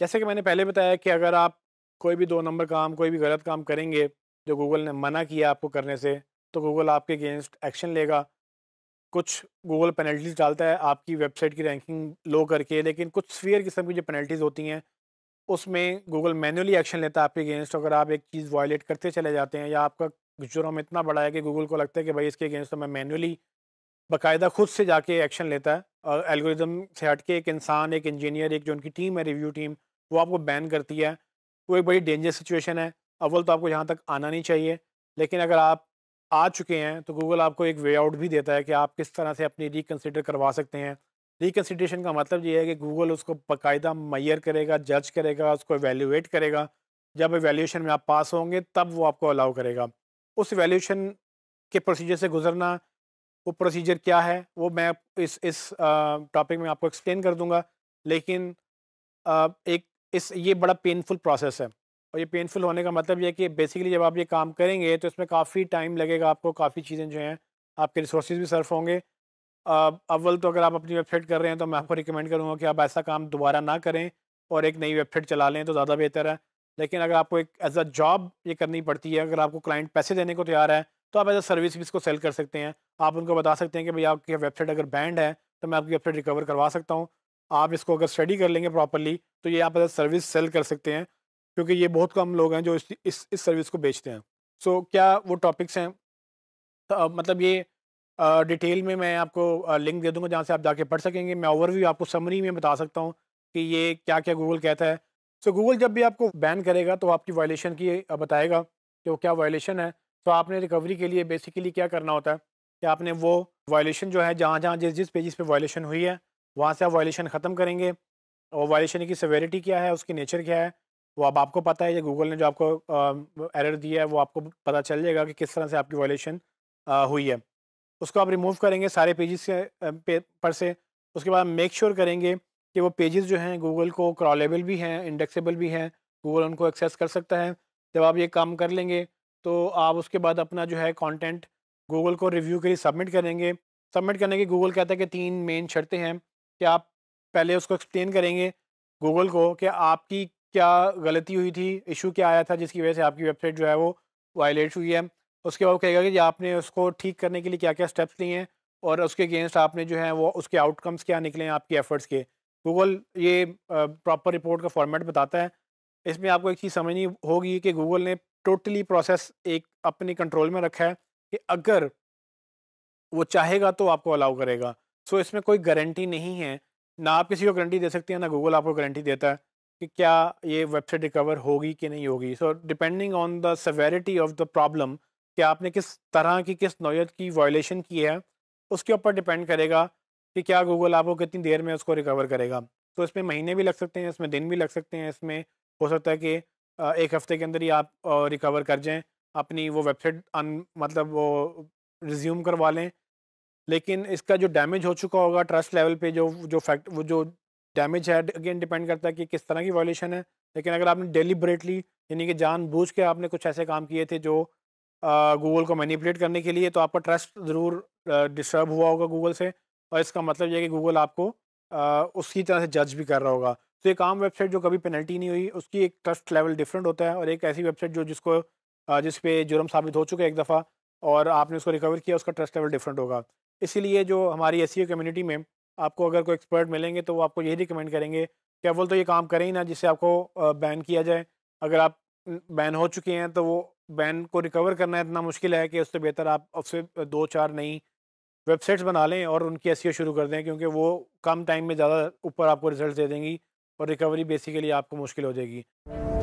जैसे कि मैंने पहले बताया कि अगर आप कोई भी दो नंबर काम कोई भी गलत काम करेंगे जो गूगल ने मना किया आपको करने से तो गूगल आपके अगेंस्ट एक्शन लेगा कुछ गूगल पेनल्टीज डालता है आपकी वेबसाइट की रैंकिंग लो करके लेकिन कुछ स्वीयर किस्म की जो पेनल्टीज़ होती हैं उसमें गूगल मैनुअली एक्शन लेता है आपके अगेंस्ट अगर आप एक चीज़ वायलेट करते चले जाते हैं या आपका जुर्म इतना बड़ा है कि गूगल को लगता है कि भाई इसके अगेंस्ट तो मैं मैनुअली बाकायदा खुद से जाके एक्शन लेता है और एल्गोरिदम से हट के एक इंसान एक इंजीनियर एक जो उनकी टीम है रिव्यू टीम वो आपको बैन करती है वो तो एक बड़ी डेंजरस सिचुएशन है अव्वल तो आपको यहाँ तक आना नहीं चाहिए लेकिन अगर आप आ चुके हैं तो गूगल आपको एक वे आउट भी देता है कि आप किस तरह से अपनी रिकन्सिडर करवा सकते हैं रिकन्सिडरेशन का मतलब ये है कि गूगल उसको बाकायदा मैयर करेगा जज करेगा उसको एवेल्यूएट करेगा जब एवेल्यूशन में आप पास होंगे तब वो आपको अलाउ करेगा उस एवेल्यूशन के प्रोसीजर से गुजरना वो प्रोसीजर क्या है वो मैं इस इस टॉपिक में आपको एक्सप्लेन कर दूंगा लेकिन आ, एक इस ये बड़ा पेनफुल प्रोसेस है और ये पेनफुल होने का मतलब ये है कि बेसिकली जब आप ये काम करेंगे तो इसमें काफ़ी टाइम लगेगा आपको काफ़ी चीज़ें जो हैं आपके रिसोर्स भी सर्फ होंगे अव्वल तो अगर आप अपनी वेबसाइट कर रहे हैं तो मैं आपको रिकमेंड करूँगा कि आप ऐसा काम दोबारा ना करें और एक नई वेबसाइट चला लें तो ज़्यादा बेहतर है लेकिन अगर आपको एक एज अ जॉब ये करनी पड़ती है अगर आपको क्लाइंट पैसे देने को तैयार है तो आप एज अ सर्विस भी इसको सेल कर सकते हैं आप उनको बता सकते हैं कि भाई आपकी वेबसाइट अगर बैंड है तो मैं आपकी वेबसाइट रिकवर करवा सकता हूँ आप इसको अगर स्टडी कर लेंगे प्रॉपरली तो ये आप अगर सर्विस सेल कर सकते हैं क्योंकि ये बहुत कम लोग हैं जो इस इस, इस सर्विस को बेचते हैं सो so, क्या वो टॉपिक्स हैं तो, मतलब ये डिटेल में मैं आपको लिंक दे दूंगा जहाँ से आप जाके पढ़ सकेंगे मैं ओवरव्यू आपको समरी में बता सकता हूँ कि ये क्या क्या गूगल कहता है सो so, गूगल जब भी आपको बैन करेगा तो आपकी वायलेशन की बताएगा कि वो क्या वायलेशन है तो आपने रिकवरी के लिए बेसिकली क्या करना होता है कि आपने वो वायलेशन जो है जहाँ जहाँ जिस जिस पेजेस पे वायलेशन हुई है वहाँ से आप वायलेशन ख़त्म करेंगे और वायलेशन की सवेरिटी क्या है उसकी नेचर क्या है वो अब आपको पता है या गूगल ने जो आपको एरर दिया है वो आपको पता चल जाएगा कि किस तरह से आपकी वायलेशन हुई है उसको आप रिमूव करेंगे सारे पेजेस से पे, पर से उसके बाद मेक श्योर sure करेंगे कि वो पेजेस जो हैं गूगल को क्रॉलेबल भी हैं इंडेक्सेबल भी हैं गूगल उनको एक्सेस कर सकता है जब आप ये काम कर लेंगे तो आप उसके बाद अपना जो है कॉन्टेंट गूगल को रिव्यू के लिए सबमिट करेंगे सबमिट करने की गूगल कहता है कि तीन मेन शर्तें हैं कि आप पहले उसको एक्सप्लेन करेंगे गूगल को कि आपकी क्या गलती हुई थी इशू क्या आया था जिसकी वजह से आपकी वेबसाइट जो है वो वायलेट हुई है उसके बाद कहेगा कि आपने उसको ठीक करने के लिए क्या क्या स्टेप्स लिए हैं और उसके अगेंस्ट आपने जो है वो उसके आउटकम्स क्या निकले हैं आपके एफर्ट्स के गूगल ये प्रॉपर रिपोर्ट का फॉर्मेट बताता है इसमें आपको एक चीज़ समझनी होगी कि गूगल ने टोटली प्रोसेस एक अपने कंट्रोल में रखा है कि अगर वो चाहेगा तो आपको अलाउ करेगा सो इसमें कोई गारंटी नहीं है ना आप किसी को गारंटी दे सकते हैं ना गूगल आपको गारंटी देता है कि क्या ये वेबसाइट रिकवर होगी कि नहीं होगी so depending on the severity of the problem कि आपने किस तरह की किस नोयत की वायलेशन की है उसके ऊपर डिपेंड करेगा कि क्या गूगल आपको कितनी देर में उसको रिकवर करेगा तो इसमें महीने भी लग सकते हैं इसमें दिन भी लग सकते हैं इसमें हो सकता है कि एक हफ़्ते के अंदर ही आप रिकवर कर जाएँ अपनी वो वेबसाइट मतलब वो रिज्यूम करवा लें लेकिन इसका जो डैमेज हो चुका होगा ट्रस्ट लेवल पे जो जो फैक्ट वो जो डैमेज है अगेन डिपेंड करता है कि किस तरह की वॉल्यूशन है लेकिन अगर आपने डेलीबरेटली यानी कि जानबूझ के आपने कुछ ऐसे काम किए थे जो गूगल को मैनिपुलेट करने के लिए तो आपका ट्रस्ट ज़रूर डिस्टर्ब हुआ होगा गूगल से और इसका मतलब यह कि गूगल आपको आ, उसकी तरह से जज भी कर रहा होगा तो एक आम वेबसाइट जो कभी पेनल्टी नहीं हुई उसकी एक ट्रस्ट लेवल डिफरेंट होता है और एक ऐसी वेबसाइट जो जिसको जिस पे जुर्म साबित हो चुका है एक दफ़ा और आपने उसको रिकवर किया उसका ट्रस्ट लेवल डिफरेंट होगा इसीलिए जो हमारी एस कम्युनिटी e में आपको अगर कोई एक्सपर्ट मिलेंगे तो वो आपको यही रिकमेंड करेंगे कि अव्वल तो ये काम करें ही ना जिससे आपको बैन किया जाए अगर आप बैन हो चुके हैं तो वो बैन को रिकवर करना इतना मुश्किल है कि उससे बेहतर आप उससे दो चार नई वेबसाइट्स बना लें और उनकी एस e शुरू कर दें क्योंकि वो कम टाइम में ज़्यादा ऊपर आपको रिजल्ट दे देंगी और रिकवरी बेसिकली आपको मुश्किल हो जाएगी